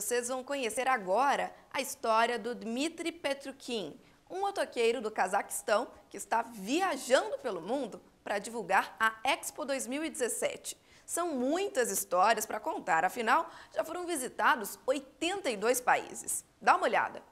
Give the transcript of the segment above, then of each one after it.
Vocês vão conhecer agora a história do Dmitry Petrukin, um motoqueiro do Cazaquistão que está viajando pelo mundo para divulgar a Expo 2017. São muitas histórias para contar, afinal, já foram visitados 82 países. Dá uma olhada.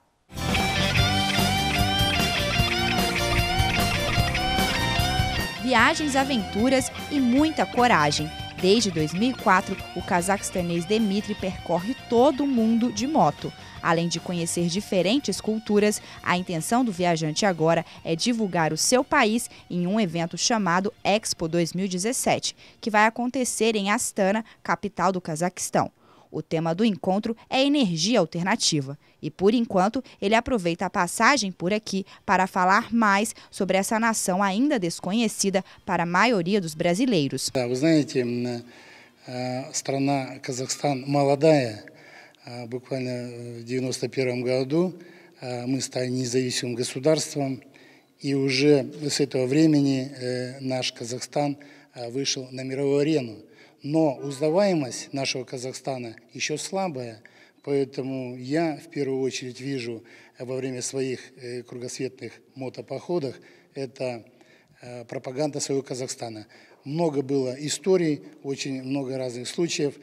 Viagens, aventuras e muita coragem. Desde 2004, o cazaquistanês Dmitry percorre todo o mundo de moto. Além de conhecer diferentes culturas, a intenção do viajante agora é divulgar o seu país em um evento chamado Expo 2017, que vai acontecer em Astana, capital do Cazaquistão. O tema do encontro é energia alternativa e, por enquanto, ele aproveita a passagem por aqui para falar mais sobre essa nação ainda desconhecida para a maioria dos brasileiros. Вы знаете, é Казахстан jovem, буквально э, в 91 году мы um независимым e и уже с этого времени э, наш Казахстан вышел на мировую арену. Но узнаваемость нашего Казахстана еще слабая, поэтому я в первую очередь вижу э, во время своих э, кругосветных мотопоходах это э, пропаганда своего Казахстана. Много было историй, очень много разных случаев.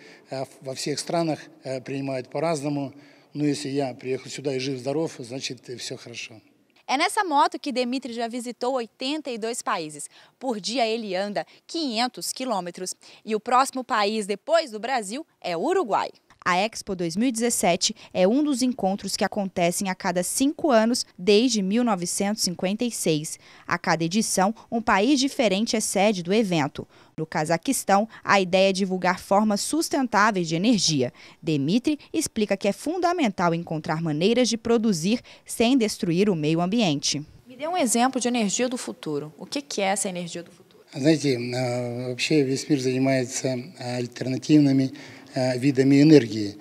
Во всех странах принимают по-разному. Но если я приехал сюда и жив-здоров, значит все хорошо. É nessa moto que Demitri já visitou 82 países. Por dia ele anda 500 quilômetros. E o próximo país depois do Brasil é o Uruguai. A Expo 2017 é um dos encontros que acontecem a cada cinco anos desde 1956. A cada edição, um país diferente é sede do evento. No Cazaquistão, a ideia é divulgar formas sustentáveis de energia. Dmitry explica que é fundamental encontrar maneiras de produzir sem destruir o meio ambiente. Me dê um exemplo de energia do futuro. O que é essa energia do futuro? Знаете, э, вообще весь мир занимается э, альтернативными Э, видами энергии.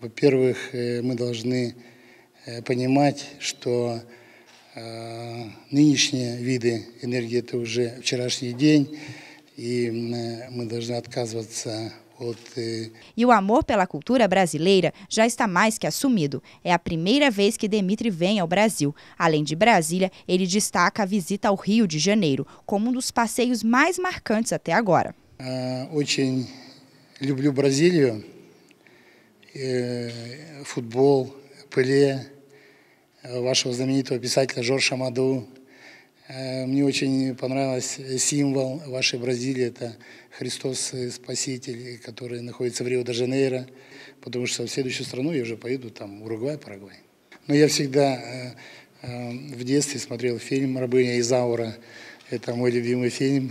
Во-первых, э, мы должны э, понимать, что нынешние виды энергии – это уже вчерашний день, e E o amor pela cultura brasileira já está mais que assumido. É a primeira vez que Demitri vem ao Brasil. Além de Brasília, ele destaca a visita ao Rio de Janeiro como um dos passeios mais marcantes até agora. Uh, очень люблю Бразилию, э, футбол, Пеле, э, вашего знаменитого писателя Жоржа Маду. Э, мне очень понравился символ вашей Бразилии, это Христос Спаситель, который находится в Рио-де-Жанейро, потому что в следующую страну я уже поеду, там Уругвай, Парагвай. Но я всегда в детстве смотрел фильм «Рабыня Изаура», это мой любимый фильм.